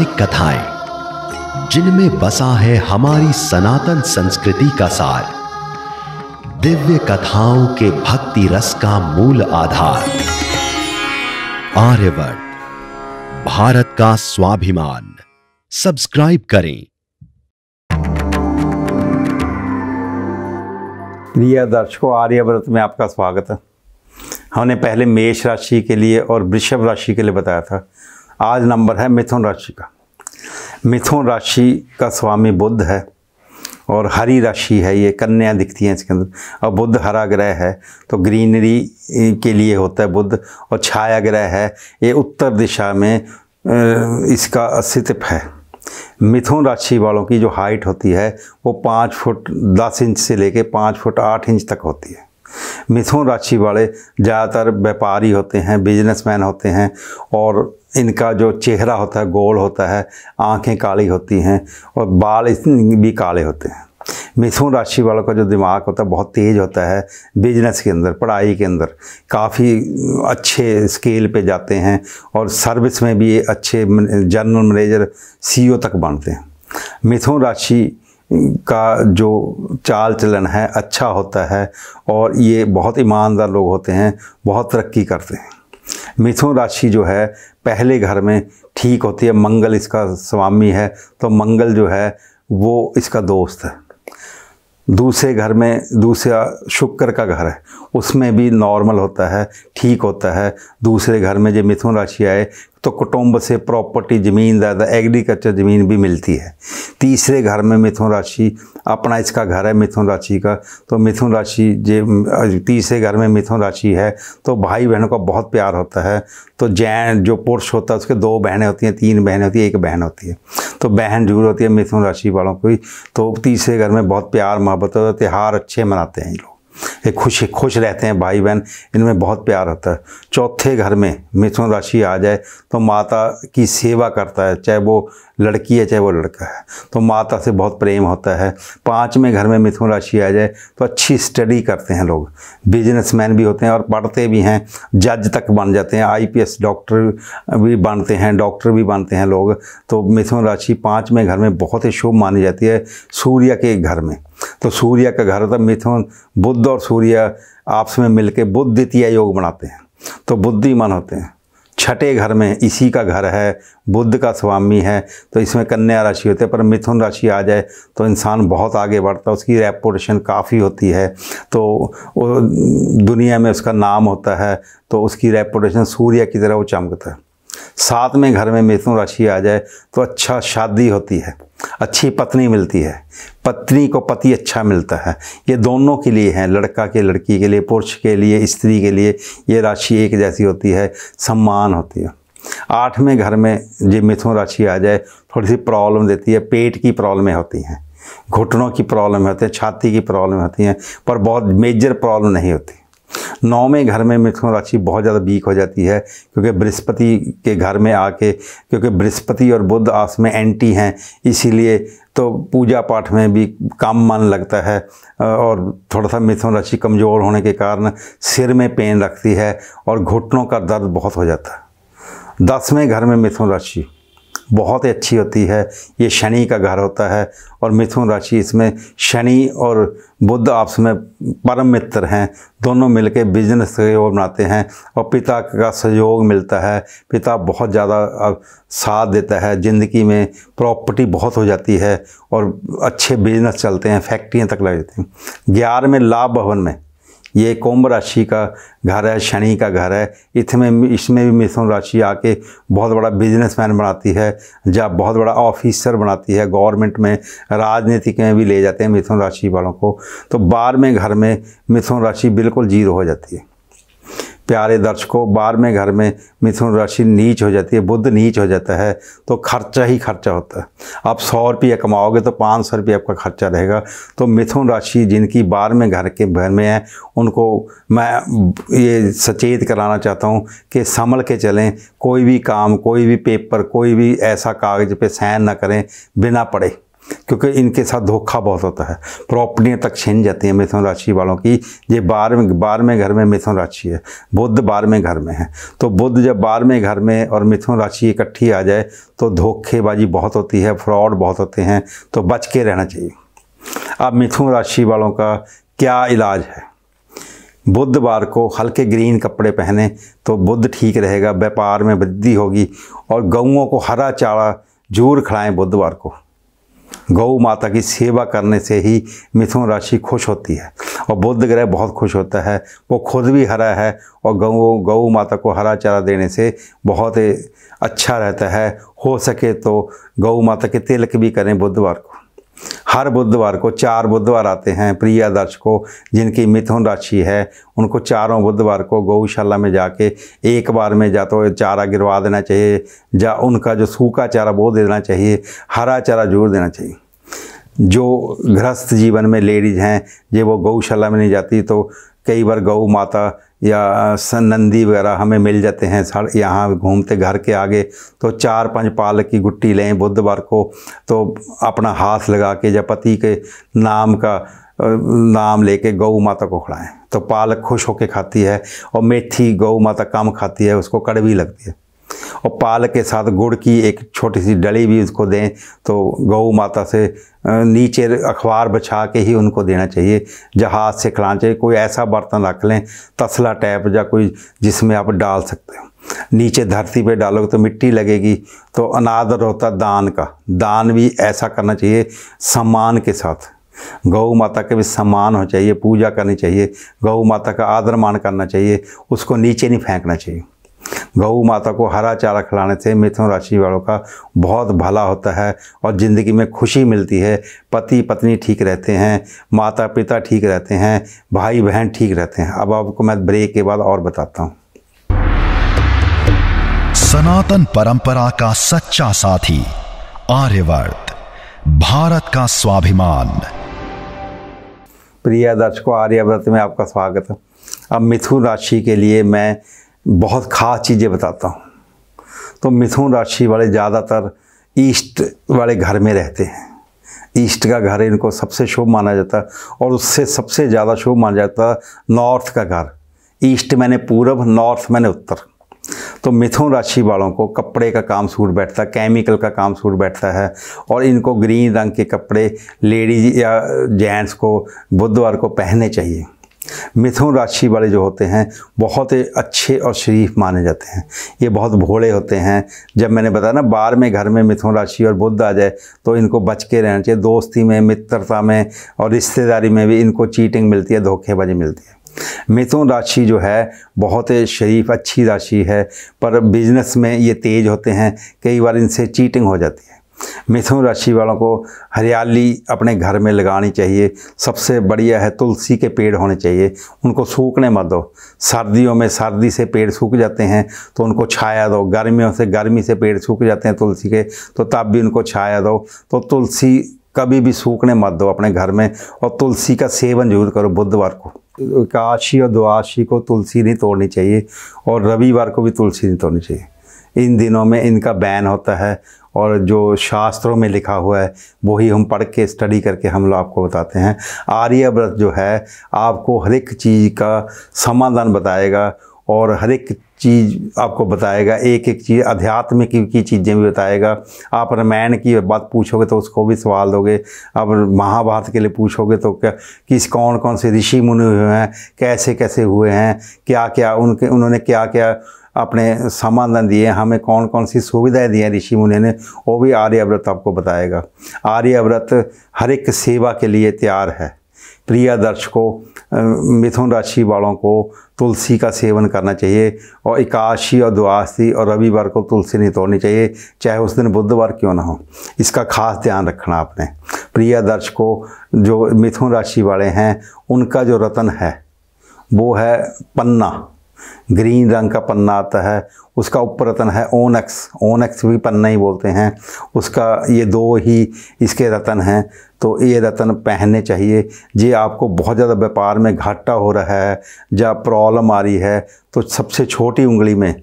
पौराणिक कथाएं जिनमें बसा है हमारी सनातन संस्कृति का सार दिव्य कथाओं के भक्ति रस का मूल आधार आर्यवर्त भारत का स्वाभिमान सब्सक्राइब करें प्रिय दर्शकों आर्यव्रत में आपका स्वागत है हमने पहले मेष राशि के लिए और वृषभ राशि के लिए बताया था आज नंबर है मिथुन राशि का मिथुन राशि का स्वामी बुद्ध है और हरी राशि है ये कन्या दिखती हैं इसके अंदर और बुद्ध हरा ग्रह है तो ग्रीनरी के लिए होता है बुद्ध और छाया ग्रह है ये उत्तर दिशा में इसका अस्तित्व है मिथुन राशि वालों की जो हाइट होती है वो पाँच फुट दस इंच से लेके पाँच फुट आठ इंच तक होती है मिथुन राशि वाले ज़्यादातर व्यापारी होते हैं बिजनेसमैन होते हैं और इनका जो चेहरा होता है गोल होता है आंखें काली होती हैं और बाल भी काले होते हैं मिथुन राशि वालों का जो दिमाग होता है बहुत तेज़ होता है बिजनेस के अंदर पढ़ाई के अंदर काफ़ी अच्छे स्केल पे जाते हैं और सर्विस में भी अच्छे जनरल मैनेजर सीईओ तक बनते हैं मिथुन राशि का जो चाल चलन है अच्छा होता है और ये बहुत ईमानदार लोग होते हैं बहुत तरक्की करते हैं मिथुन राशि जो है पहले घर में ठीक होती है मंगल इसका स्वामी है तो मंगल जो है वो इसका दोस्त है दूसरे घर में दूसरा शुक्र का घर है उसमें भी नॉर्मल होता है ठीक होता है दूसरे घर में जो मिथुन राशि आए तो कुटुंब से प्रॉपर्टी जमीन दादा एग्रीकल्चर ज़मीन भी मिलती है तीसरे घर में मिथुन राशि अपना इसका घर है मिथुन राशि का तो मिथुन राशि जे तीसरे घर में मिथुन राशि है तो भाई बहनों का बहुत प्यार होता है तो जैन जो पुरुष होता है उसके दो बहनें होती हैं तीन बहनें होती हैं एक बहन होती है तो बहन जरूर होती है मिथुन राशि वालों की तो तीसरे घर में बहुत प्यार मोहब्बत होता है त्यौहार अच्छे मनाते हैं ये लोग ये खुश खुश रहते हैं भाई बहन इनमें बहुत प्यार होता है चौथे घर में मिथुन राशि आ जाए तो माता की सेवा करता है चाहे वो लड़की है चाहे वो लड़का है तो माता से बहुत प्रेम होता है पाँचवें घर में मिथुन राशि आ जाए तो अच्छी स्टडी करते हैं लोग बिजनेसमैन भी होते हैं और पढ़ते भी हैं जज तक बन जाते हैं आईपीएस डॉक्टर भी बनते हैं डॉक्टर भी बनते हैं लोग तो मिथुन राशि पाँचवें घर में बहुत ही शुभ मानी जाती है सूर्य के घर में तो सूर्य का घर था तो मिथुन बुद्ध और सूर्य आपस में मिलके बुद्ध द्वितीय योग बनाते हैं तो बुद्धिमान होते हैं छठे घर में इसी का घर है बुद्ध का स्वामी है तो इसमें कन्या राशि होते है पर मिथुन राशि आ जाए तो इंसान बहुत आगे बढ़ता है उसकी रेपोटेशन काफ़ी होती है तो दुनिया में उसका नाम होता है तो उसकी रेपोटेशन सूर्य की तरह वो चमकता है साथ में घर में मिथुन राशि आ जाए तो अच्छा शादी होती है अच्छी पत्नी मिलती है पत्नी को पति अच्छा मिलता है ये दोनों के लिए हैं लड़का के लड़की के लिए पुरुष के लिए स्त्री के लिए ये राशि एक जैसी होती है सम्मान होती है आठवें घर में जो मिथुन राशि आ जाए थोड़ी सी प्रॉब्लम देती है पेट की प्रॉब्लमें होती हैं घुटनों की प्रॉब्लम होती है छाती की प्रॉब्लम होती हैं पर बहुत मेजर प्रॉब्लम नहीं होती नौवें घर में मिथुन राशि बहुत ज़्यादा वीक हो जाती है क्योंकि बृहस्पति के घर में आके क्योंकि बृहस्पति और बुद्ध आस में एंटी हैं इसीलिए तो पूजा पाठ में भी कम मन लगता है और थोड़ा सा मिथुन राशि कमज़ोर होने के कारण सिर में पेन रखती है और घुटनों का दर्द बहुत हो जाता है दसवें घर में मिथुन राशि बहुत ही अच्छी होती है ये शनि का घर होता है और मिथुन राशि इसमें शनि और बुद्ध आपस में परम मित्र हैं दोनों मिलके बिजनेस सहयोग बनाते हैं और पिता का सहयोग मिलता है पिता बहुत ज़्यादा साथ देता है ज़िंदगी में प्रॉपर्टी बहुत हो जाती है और अच्छे बिजनेस चलते हैं फैक्ट्रियाँ तक लग जाती हैं ग्यारहवें लाभ भवन में ये कुंभ राशि का घर है शनि का घर है इसमें इसमें भी मिथुन राशि आके बहुत बड़ा बिजनेसमैन बनाती है या बहुत बड़ा ऑफिसर बनाती है गवर्नमेंट में राजनीतिक में भी ले जाते हैं मिथुन राशि वालों को तो बार में घर में मिथुन राशि बिल्कुल जीरो हो जाती है प्यारे दर्शकों बार में घर में मिथुन राशि नीच हो जाती है बुद्ध नीच हो जाता है तो खर्चा ही खर्चा होता है आप सौ रुपये कमाओगे तो पाँच सौ रुपये आपका खर्चा रहेगा तो मिथुन राशि जिनकी बार में घर के घर में है उनको मैं ये सचेत कराना चाहता हूँ कि संभल के चलें कोई भी काम कोई भी पेपर कोई भी ऐसा कागज़ पे साइन ना करें बिना पढ़े क्योंकि इनके साथ धोखा बहुत होता है प्रॉपर्टियाँ तक छीन जाती हैं मिथुन राशि वालों की ये बार में बार में घर में मिथुन राशि है बुद्ध बार में घर में है तो बुद्ध जब बार में घर में और मिथुन राशि इकट्ठी आ जाए तो धोखेबाजी बहुत होती है फ्रॉड बहुत होते हैं तो बच के रहना चाहिए अब मिथुन राशि वालों का क्या इलाज है बुधवार को हल्के ग्रीन कपड़े पहने तो बुद्ध ठीक रहेगा व्यापार में वृद्धि होगी और गऊँ को हरा चारा जूर खिलाएं बुधवार को गौ माता की सेवा करने से ही मिथुन राशि खुश होती है और बुद्ध ग्रह बहुत खुश होता है वो खुद भी हरा है और गौ गौ माता को हरा चारा देने से बहुत अच्छा रहता है हो सके तो गौ माता के तिलक भी करें बुधवार को हर बुधवार को चार बुधवार आते हैं प्रिय दर्शकों जिनकी मिथुन राशि है उनको चारों बुधवार को गौशाला में जाके एक बार में जा तो चारा गिरवा देना चाहिए या उनका जो सूखा चारा वो दे देना चाहिए हरा चारा जोर देना चाहिए जो गृहस्थ जीवन में लेडीज़ हैं जे वो गौशाला में नहीं जाती तो कई बार गौ माता या नंदी वगैरह हमें मिल जाते हैं सर यहाँ घूमते घर के आगे तो चार पांच पालक की गुट्टी लें बुधवार को तो अपना हाथ लगा के या पति के नाम का नाम लेके गौ माता को खड़ाएँ तो पालक खुश होके खाती है और मेथी गौ माता कम खाती है उसको कड़वी लगती है और पाल के साथ गुड़ की एक छोटी सी डली भी उसको दें तो गऊ माता से नीचे अखबार बिछा के ही उनको देना चाहिए जहाज से खिलाना चाहिए कोई ऐसा बर्तन रख लें तसला टाइप या कोई जिसमें आप डाल सकते हो नीचे धरती पे डालोगे तो मिट्टी लगेगी तो अनादर होता दान का दान भी ऐसा करना चाहिए सम्मान के साथ गौ माता के भी सम्मान हो चाहिए पूजा करनी चाहिए गौ माता का आदर मान करना चाहिए उसको नीचे नहीं फेंकना चाहिए गऊ माता को हरा चारा खिलाने से मिथुन राशि वालों का बहुत भला होता है और ज़िंदगी में खुशी मिलती है पति पत्नी ठीक रहते हैं माता पिता ठीक रहते हैं भाई बहन ठीक रहते हैं अब आपको मैं ब्रेक के बाद और बताता हूँ सनातन परंपरा का सच्चा साथी आर्यवर्त भारत का स्वाभिमान प्रिय दर्शकों आर्यव्रत में आपका स्वागत है अब मिथुन राशि के लिए मैं बहुत खास चीज़ें बताता हूँ तो मिथुन राशि वाले ज़्यादातर ईस्ट वाले घर में रहते हैं ईस्ट का घर इनको सबसे शुभ माना जाता और उससे सबसे ज़्यादा शुभ माना जाता नॉर्थ का घर ईस्ट मैंने पूरब नॉर्थ मैंने उत्तर तो मिथुन राशि वालों को कपड़े का काम सूट बैठता है केमिकल का काम सूट बैठता है और इनको ग्रीन रंग के कपड़े लेडीज या जेंट्स को बुधवार को पहनने चाहिए मिथुन राशि वाले जो होते हैं बहुत ही अच्छे और शरीफ माने जाते हैं ये बहुत भोले होते हैं जब मैंने बताया ना बार में घर में मिथुन राशि और बुद्ध आ जाए तो इनको बच के रहना चाहिए दोस्ती में मित्रता में और रिश्तेदारी में भी इनको चीटिंग मिलती है धोखेबाजी मिलती है मिथुन राशि जो है बहुत शरीफ अच्छी राशि है पर बिजनेस में ये तेज होते हैं कई बार इनसे चीटिंग हो जाती है मिथुन राशि वालों को हरियाली अपने घर में लगानी चाहिए सबसे बढ़िया है तुलसी के पेड़ होने चाहिए उनको सूखने मत दो सर्दियों में सर्दी से पेड़ सूख जाते हैं तो उनको छाया दो गर्मियों से गर्मी से पेड़ सूख जाते हैं तुलसी के तो तब भी उनको छाया दो तो तुलसी कभी भी सूखने मत दो अपने घर में और तुलसी का सेवन जरूर करो बुधवार को काशी और द्वाशी को तुलसी नहीं तोड़नी चाहिए और रविवार को भी तुलसी नहीं तोड़नी चाहिए इन दिनों में इनका बैन होता है और जो शास्त्रों में लिखा हुआ है वही हम पढ़ के स्टडी करके हम लोग आपको बताते हैं आर्यव्रत जो है आपको हर एक चीज़ का समाधान बताएगा और हर एक चीज़ आपको बताएगा एक एक चीज़ अध्यात्म की, की चीज़ें भी बताएगा आप रामायण की बात पूछोगे तो उसको भी सवाल दोगे आप महाभारत के लिए पूछोगे तो क्या किस कौन कौन से ऋषि मुनि हुए हैं कैसे कैसे हुए हैं क्या क्या उनके उन्होंने क्या क्या अपने समाधान दिए हमें कौन कौन सी सुविधाएं दी हैं ऋषि मुनि ने वो भी आर्यव्रत आपको बताएगा आर्यव्रत हर एक सेवा के लिए तैयार है प्रिय दर्शकों मिथुन राशि वालों को तुलसी का सेवन करना चाहिए और एकादशी और द्वादशी और रविवार को तुलसी नहीं तोड़नी चाहिए चाहे उस दिन बुधवार क्यों ना हो इसका खास ध्यान रखना आपने प्रिय दर्शकों जो मिथुन राशि वाले हैं उनका जो रतन है वो है पन्ना ग्रीन रंग का पन्ना आता है उसका उपरतन है ओनक्स ओनक्स भी पन्ना ही बोलते हैं उसका ये दो ही इसके रतन हैं तो ये रतन पहनने चाहिए ये आपको बहुत ज़्यादा व्यापार में घाटा हो रहा है या प्रॉब्लम आ रही है तो सबसे छोटी उंगली में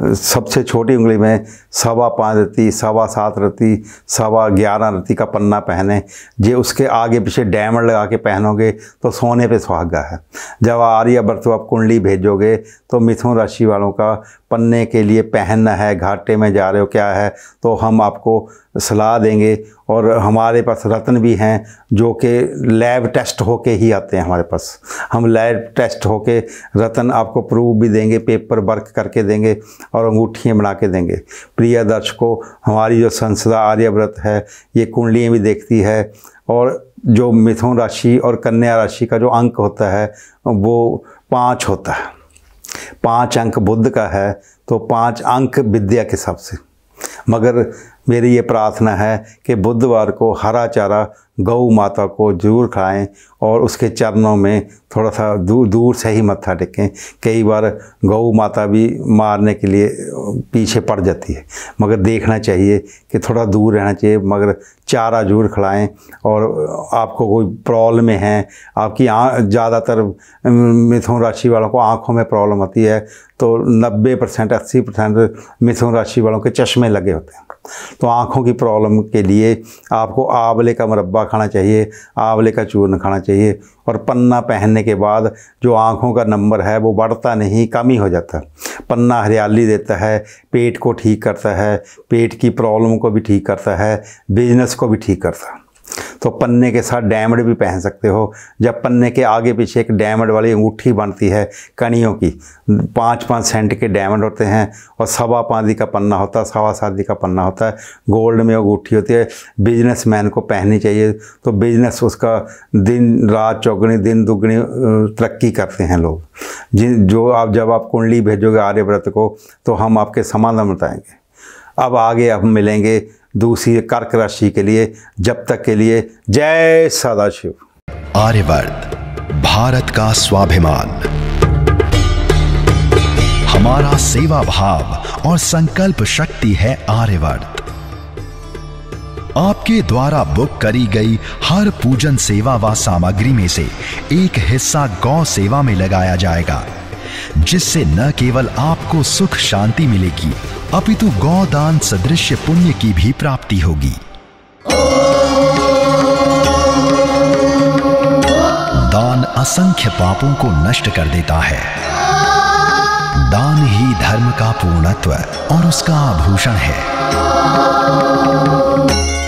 सबसे छोटी उंगली में सवा पाँच रत्ती सवा सात रत्ती सवा ग्यारह रत्ती का पन्ना पहने जे उसके आगे पीछे डायमंड लगा के पहनोगे तो सोने पे सुहागा है जब आर्यवर्त आप कुंडली भेजोगे तो मिथुन राशि वालों का पन्ने के लिए पहनना है घाटे में जा रहे हो क्या है तो हम आपको सलाह देंगे और हमारे पास रत्न भी हैं जो कि लैब टेस्ट होके ही आते हैं हमारे पास हम लैब टेस्ट होके रत्न आपको प्रूफ भी देंगे पेपर वर्क करके देंगे और अंगूठियाँ बना के देंगे प्रिय दर्शकों हमारी जो संस्था आर्यव्रत है ये कुंडलियाँ भी देखती है और जो मिथुन राशि और कन्या राशि का जो अंक होता है वो पाँच होता है पाँच अंक बुद्ध का है तो पाँच अंक विद्या के हिसाब से मगर मेरी ये प्रार्थना है कि बुधवार को हरा चारा गऊ माता को जरूर खाएं और उसके चरणों में थोड़ा सा दूर दूर से ही मत्था टेकें कई बार गऊ माता भी मारने के लिए पीछे पड़ जाती है मगर देखना चाहिए कि थोड़ा दूर रहना चाहिए मगर चारा जरूर खिलाएं और आपको कोई प्रॉब्लम है आपकी ज़्यादातर मिथुन राशि वालों को आँखों में प्रॉब्लम होती है तो नब्बे परसेंट अस्सी परसेंट मिथुन राशि वालों के चश्मे लगे होते हैं तो आँखों की प्रॉब्लम के लिए आपको आंवले का मुरबा खाना चाहिए आंवले का चूर्ण खाना चाहिए और पन्ना पहनने के बाद जो आँखों का नंबर है वो बढ़ता नहीं कम ही हो जाता है पन्ना हरियाली देता है पेट को ठीक करता है पेट की प्रॉब्लम को भी ठीक करता है बिजनेस को भी ठीक करता है तो पन्ने के साथ डैमड भी पहन सकते हो जब पन्ने के आगे पीछे एक डैमड वाली अंगूठी बनती है कनियों की पाँच पाँच सेंट के डैमड होते हैं और सवा पादी का पन्ना होता है सवा शादी का पन्ना होता है गोल्ड में अंगूठी होती है बिजनेस मैन को पहननी चाहिए तो बिजनेस उसका दिन रात चौगनी दिन दुगनी तरक्की करते हैं लोग जिन जो आप जब आप कुंडली भेजोगे आर्यव्रत को तो हम आपके समाधान बताएंगे अब आगे अब मिलेंगे दूसरी कर्क राशि के लिए जब तक के लिए जय सदाशिव आर्यवर्त भारत का स्वाभिमान हमारा सेवा भाव और संकल्प शक्ति है आर्यवर्त आपके द्वारा बुक करी गई हर पूजन सेवा व सामग्री में से एक हिस्सा गौ सेवा में लगाया जाएगा जिससे न केवल आपको सुख शांति मिलेगी अपितु गौदान सदृश पुण्य की भी प्राप्ति होगी दान असंख्य पापों को नष्ट कर देता है दान ही धर्म का पूर्णत्व और उसका आभूषण है